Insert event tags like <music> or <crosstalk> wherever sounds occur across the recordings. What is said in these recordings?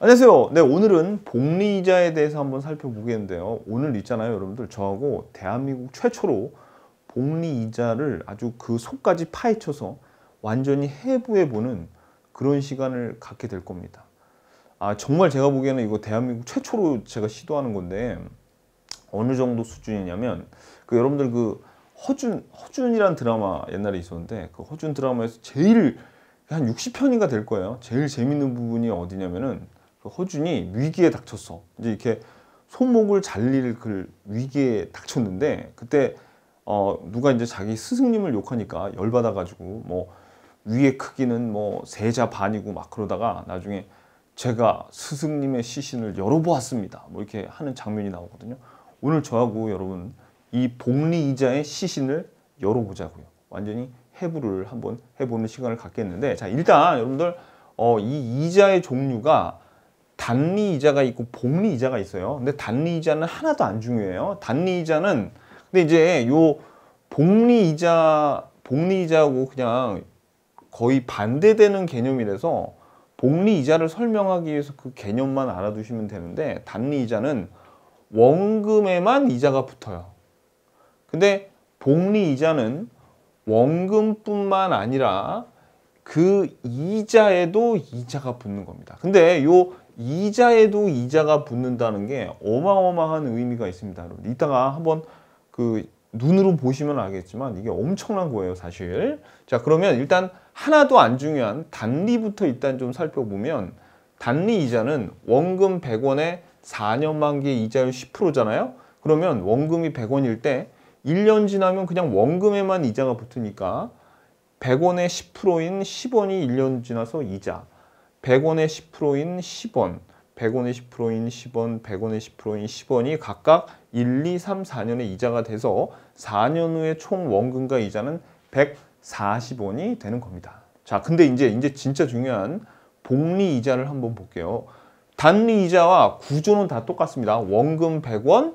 안녕하세요. 네, 오늘은 복리이자에 대해서 한번 살펴보겠는데요. 오늘 있잖아요, 여러분들. 저하고 대한민국 최초로 복리이자를 아주 그 속까지 파헤쳐서 완전히 해부해보는 그런 시간을 갖게 될 겁니다. 아, 정말 제가 보기에는 이거 대한민국 최초로 제가 시도하는 건데 어느 정도 수준이냐면 그 여러분들 그 허준, 허준이란 드라마 옛날에 있었는데 그 허준 드라마에서 제일 한 60편인가 될 거예요. 제일 재밌는 부분이 어디냐면은 그 허준이 위기에 닥쳤어. 이제 이렇게 손목을 잘릴 그 위기에 닥쳤는데 그때 어 누가 이제 자기 스승님을 욕하니까 열받아 가지고 뭐 위의 크기는 뭐 세자 반이고 막 그러다가 나중에 제가 스승님의 시신을 열어보았습니다. 뭐 이렇게 하는 장면이 나오거든요. 오늘 저하고 여러분 이 복리 이자의 시신을 열어보자고요. 완전히 해부를 한번 해보는 시간을 갖겠는데 자 일단 여러분들 어, 이 이자의 종류가 단리 이자가 있고 복리 이자가 있어요. 근데 단리 이자는 하나도 안 중요해요. 단리 이자는 근데 이제 요 복리 이자 복리 이자하고 그냥 거의 반대되는 개념이라서 복리 이자를 설명하기 위해서 그 개념만 알아두시면 되는데 단리 이자는 원금에만 이자가 붙어요. 근데 복리 이자는 원금뿐만 아니라 그 이자에도 이자가 붙는 겁니다. 근데 요 이자에도 이자가 붙는다는 게 어마어마한 의미가 있습니다. 이따가 한번 그 눈으로 보시면 알겠지만 이게 엄청난 거예요 사실 자 그러면 일단 하나도 안 중요한 단리부터 일단 좀 살펴보면 단리 이자는 원금 100원에 4년 만기 이자율 10%잖아요 그러면 원금이 100원일 때 1년 지나면 그냥 원금에만 이자가 붙으니까 100원에 10%인 10원이 1년 지나서 이자 100원의 10%인 10원, 100원의 10%인 10원, 100원의 10%인 10원이 각각 1, 2, 3, 4년의 이자가 돼서 4년 후에 총 원금과 이자는 140원이 되는 겁니다. 자, 근데 이제 이제 진짜 중요한 복리 이자를 한번 볼게요. 단리 이자와 구조는 다 똑같습니다. 원금 100원,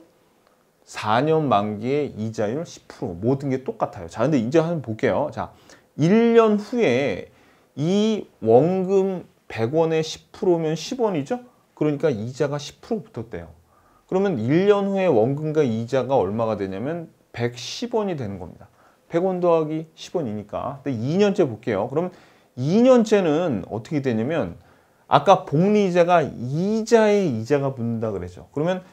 4년 만기에 이자율 10% 모든 게 똑같아요. 자, 근데 이제 한번 볼게요. 자, 1년 후에 이 원금 100원에 10%면 10원이죠? 그러니까 이자가 10% 붙었대요. 그러면 1년 후에 원금과 이자가 얼마가 되냐면 110원이 되는 겁니다. 100원 더하기 10원이니까. 2년째 볼게요. 그러면 2년째는 어떻게 되냐면 아까 복리이자가 이자에 이자가 붙는다 그랬죠. 그러면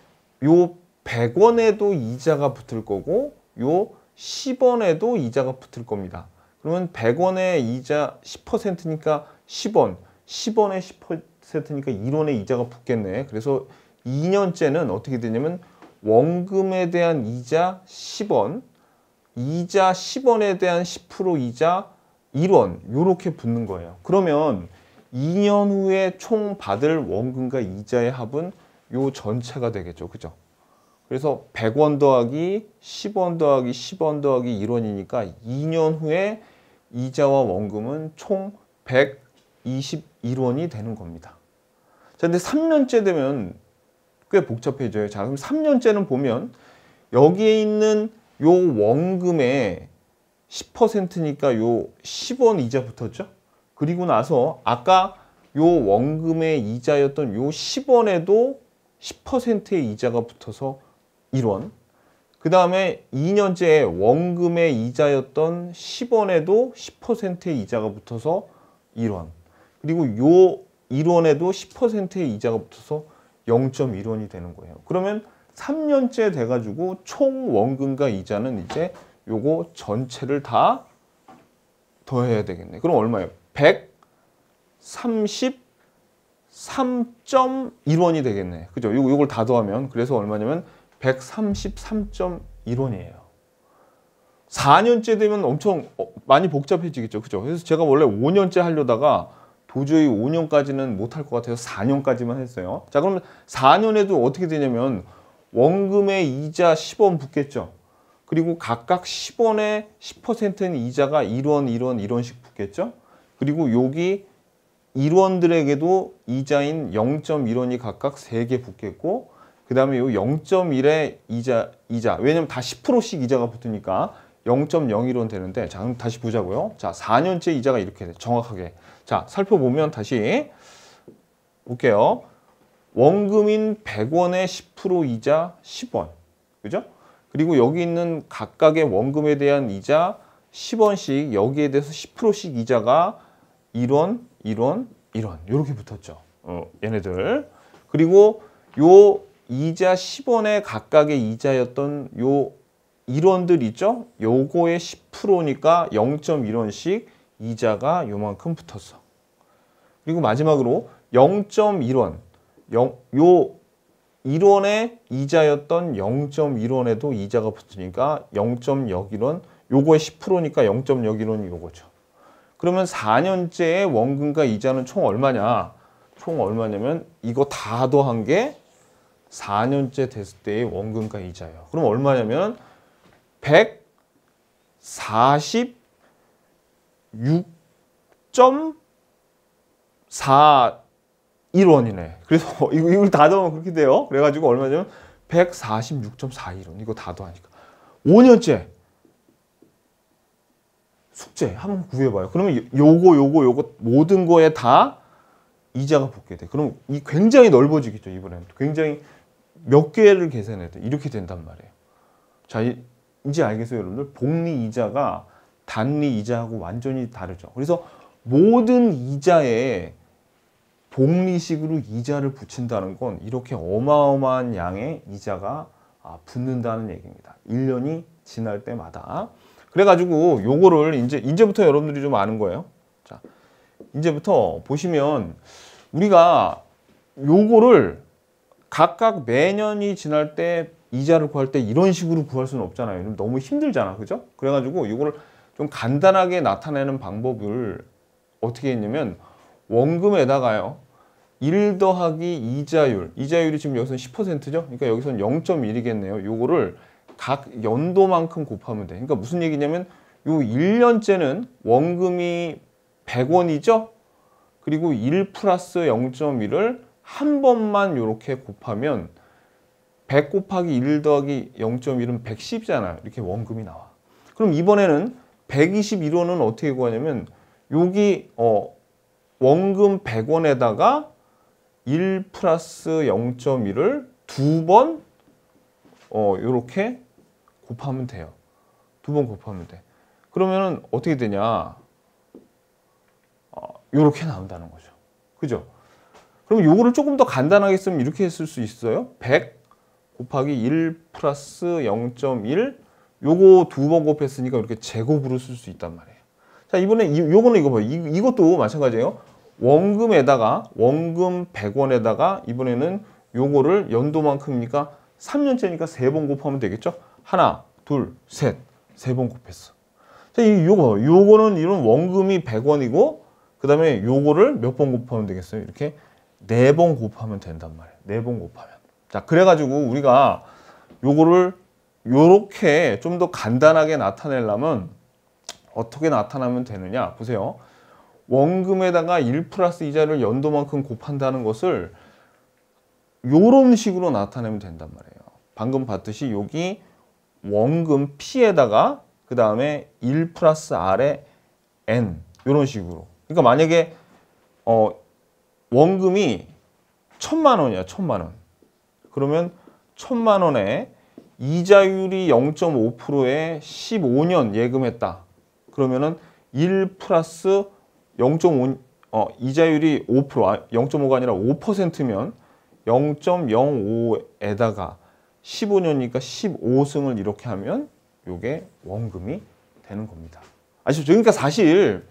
요 100원에도 이자가 붙을 거고 요 10원에도 이자가 붙을 겁니다. 그러면 100원에 이자 10%니까 10원, 10원에 10%니까 1원의 이자가 붙겠네. 그래서 2년째는 어떻게 되냐면 원금에 대한 이자 10원, 이자 10원에 대한 10% 이자 1원 이렇게 붙는 거예요. 그러면 2년 후에 총 받을 원금과 이자의 합은 요 전체가 되겠죠. 그죠? 그래서 100원 더하기 10원 더하기 10원 더하기 1원이니까 2년 후에 이자와 원금은 총100 21원이 되는 겁니다. 자, 근데 3년째 되면 꽤 복잡해져요. 자, 그럼 3년째는 보면 여기에 있는 요 원금의 10%니까 요 10원 이자 붙었죠? 그리고 나서 아까 요 원금의 이자였던 요 10원에도 10%의 이자가 붙어서 1원 그 다음에 2년째 원금의 이자였던 10원에도 10%의 이자가 붙어서 1원 그리고 요 1원에도 10%의 이자가 붙어서 0.1원이 되는 거예요. 그러면 3년째 돼가지고 총 원금과 이자는 이제 요거 전체를 다 더해야 되겠네. 그럼 얼마예요? 133.1원이 되겠네. 그죠? 요, 요걸 다 더하면 그래서 얼마냐면 133.1원이에요. 4년째 되면 엄청 어, 많이 복잡해지겠죠. 그죠? 그래서 제가 원래 5년째 하려다가 도저히 5년까지는 못할 것 같아서 4년까지만 했어요. 자 그러면 4년에도 어떻게 되냐면 원금에 이자 10원 붙겠죠. 그리고 각각 10원에 10%는 이자가 1원, 1원, 1원씩 붙겠죠. 그리고 여기 1원들에게도 이자인 0.1원이 각각 3개 붙겠고 그 다음에 요 0.1의 이자, 이자. 왜냐면 다 10%씩 이자가 붙으니까 0.01원 되는데 자 그럼 다시 보자고요 자 4년째 이자가 이렇게 돼, 정확하게 자 살펴보면 다시 볼게요 원금인 100원에 10% 이자 10원 그죠? 그리고 여기 있는 각각의 원금에 대한 이자 10원씩 여기에 대해서 10%씩 이자가 1원, 1원, 1원 이렇게 붙었죠 어, 얘네들 그리고 요 이자 10원에 각각의 이자였던 요 1원들 있죠? 요거에 10%니까 0.1원씩 이자가 요만큼 붙었어. 그리고 마지막으로 0.1원, 0, 요 1원의 이자였던 0.1원에도 이자가 붙으니까 0.01원, 요거에 10%니까 0.01원이 요거죠. 그러면 4년째의 원금과 이자는 총 얼마냐? 총 얼마냐면 이거 다 더한 게 4년째 됐을 때의 원금과 이자예요. 그럼 얼마냐면 146.41원이네. 그래서 <laughs> 이걸다 더하면 그렇게 돼요. 그래가지고 얼마냐면 146.41원. 이거 다 더하니까. 5년째 숙제 한번 구해봐요. 그러면 요거 요거 요거 모든 거에 다 이자가 붙게 돼. 그럼 이 굉장히 넓어지겠죠 이번에는 굉장히 몇 개를 계산해도 이렇게 된단 말이에요. 자, 이제 알겠어요 여러분들 복리 이자가 단리 이자하고 완전히 다르죠 그래서 모든 이자에 복리식으로 이자를 붙인다는 건 이렇게 어마어마한 양의 이자가 아, 붙는다는 얘기입니다 1년이 지날 때마다 그래가지고 요거를 이제 이제부터 여러분들이 좀 아는 거예요 자 이제부터 보시면 우리가 요거를 각각 매년이 지날 때 이자를 구할 때 이런 식으로 구할 수는 없잖아요. 너무 힘들잖아. 그죠? 그래가지고 이거를 좀 간단하게 나타내는 방법을 어떻게 했냐면 원금에다가요. 1 더하기 이자율. 이자율이 지금 여기서 10%죠? 그러니까 여기서는 0.1이겠네요. 요거를 각 연도만큼 곱하면 돼. 그러니까 무슨 얘기냐면 요 1년째는 원금이 100원이죠? 그리고 1 플러스 0.1을 한 번만 이렇게 곱하면 100 곱하기 1 더하기 0.1은 110이잖아. 요 이렇게 원금이 나와. 그럼 이번에는 121원은 어떻게 구하냐면 여기 어 원금 100원에다가 1 플러스 0.1을 두번 어, 요렇게 곱하면 돼요. 두 번 곱하면 돼. 그러면 어떻게 되냐. 이렇게 어, 나온다는 거죠. 그죠? 그럼 요거를 조금 더 간단하게 쓰면 이렇게 쓸 수 있어요. 100 곱하기 1 플러스 0.1 요거 두 번 곱했으니까 이렇게 제곱으로 쓸 수 있단 말이에요. 자 이번에 이, 요거는 이거 봐요. 이, 이것도 마찬가지예요. 원금에다가 원금 100원에다가 이번에는 요거를 연도만큼이니까 3년째니까 세 번 곱하면 되겠죠? 하나, 둘, 셋, 세 번 곱했어. 자, 이 요거, 요거는 이런 원금이 100원이고 그 다음에 요거를 몇 번 곱하면 되겠어요? 이렇게 네 번 곱하면 된단 말이에요. 네 번 곱하면. 자 그래가지고 우리가 요거를 요렇게 좀 더 간단하게 나타내려면 어떻게 나타나면 되느냐 보세요 원금에다가 1 플러스 이자를 연도만큼 곱한다는 것을 요런 식으로 나타내면 된단 말이에요 방금 봤듯이 여기 원금 P에다가 그 다음에 1 플러스 R에 N 요런 식으로 그러니까 만약에 어 원금이 천만 원이야 천만 원 그러면 천만 원에 이자율이 0.5%에 15년 예금했다. 그러면은 1 플러스 0.5 어, 이자율이 5% 아, 0.5가 아니라 5%면 0.05에다가 15년이니까 15승을 이렇게 하면 요게 원금이 되는 겁니다. 아시죠? 그러니까 사실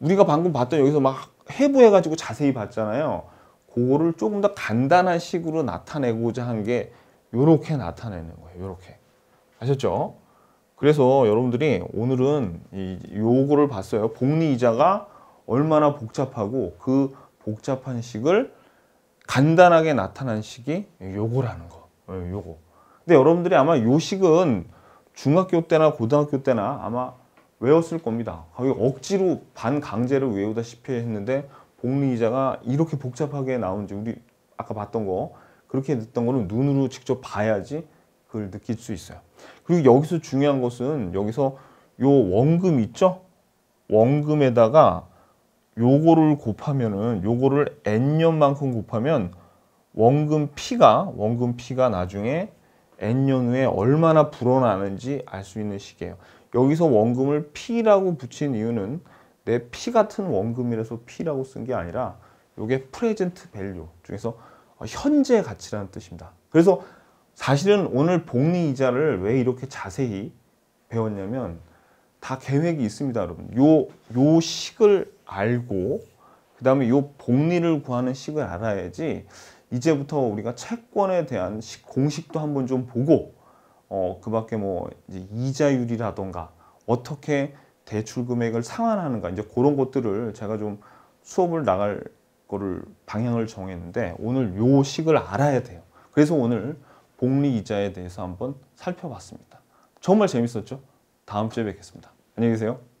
우리가 방금 봤던 여기서 막 해부해가지고 자세히 봤잖아요. 그거를 조금 더 간단한 식으로 나타내고자 한게 이렇게 나타내는 거예요. 이렇게 아셨죠? 그래서 여러분들이 오늘은 이 요거를 봤어요. 복리이자가 얼마나 복잡하고 그 복잡한 식을 간단하게 나타난 식이 요거라는 거. 어, 요거. 근데 여러분들이 아마 요 식은 중학교 때나 고등학교 때나 아마 외웠을 겁니다. 거기 억지로 반강제로 외우다시피 했는데 복리이자가 이렇게 복잡하게 나오는지 우리 아까 봤던 거 그렇게 듣던 거는 눈으로 직접 봐야지 그걸 느낄 수 있어요. 그리고 여기서 중요한 것은 여기서 요 원금 있죠? 원금에다가 요거를 곱하면은 요거를 n년만큼 곱하면 원금 p가 원금 p가 나중에 n년 후에 얼마나 불어나는지 알 수 있는 식이에요. 여기서 원금을 p라고 붙인 이유는 내 P 같은 원금이라서 P라고 쓴 게 아니라 이게 프레젠트 밸류 중에서 어, 현재 가치라는 뜻입니다. 그래서 사실은 오늘 복리 이자를 왜 이렇게 자세히 배웠냐면 다 계획이 있습니다, 여러분. 요, 요 식을 알고 그 다음에 요 복리를 구하는 식을 알아야지 이제부터 우리가 채권에 대한 식, 공식도 한번 좀 보고 어, 그 밖에 뭐 이자율이라던가 어떻게 대출 금액을 상환하는가 이제 그런 것들을 제가 좀 수업을 나갈 거를 방향을 정했는데 오늘 요 식을 알아야 돼요. 그래서 오늘 복리 이자에 대해서 한번 살펴봤습니다. 정말 재밌었죠? 다음 주에 뵙겠습니다. 안녕히 계세요.